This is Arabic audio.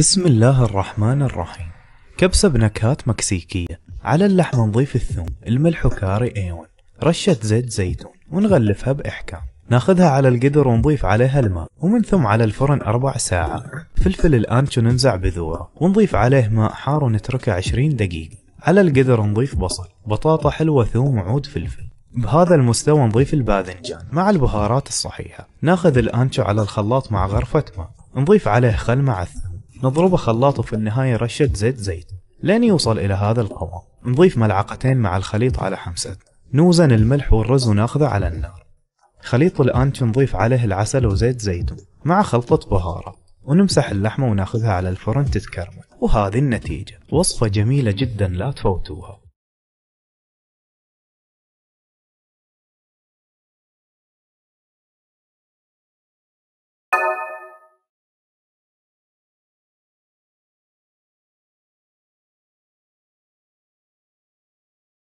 بسم الله الرحمن الرحيم كبسة بنكهات مكسيكية على اللحم نضيف الثوم الملح وكاري ايون رشة زيت زيتون ونغلفها بإحكام ناخذها على القدر ونضيف عليها الماء ومن ثم على الفرن أربع ساعة فلفل الأنشو ننزع بذوره ونضيف عليه ماء حار ونتركه عشرين دقيقة على القدر نضيف بصل بطاطا حلوة ثوم وعود فلفل بهذا المستوى نضيف الباذنجان مع البهارات الصحيحة ناخذ الأنشو على الخلاط مع غرفة ماء نضيف عليه خل مع الثوم نضربه خلاط وفي النهاية رشة زيت زيت لين يوصل إلى هذا القوام نضيف ملعقتين مع الخليط على حمسة نوزن الملح والرز وناخذه على النار خليط الآن نضيف عليه العسل وزيت زيتون مع خلطة بهارات ونمسح اللحمة وناخذها على الفرن تتكرمل وهذه النتيجة وصفة جميلة جدا لا تفوتوها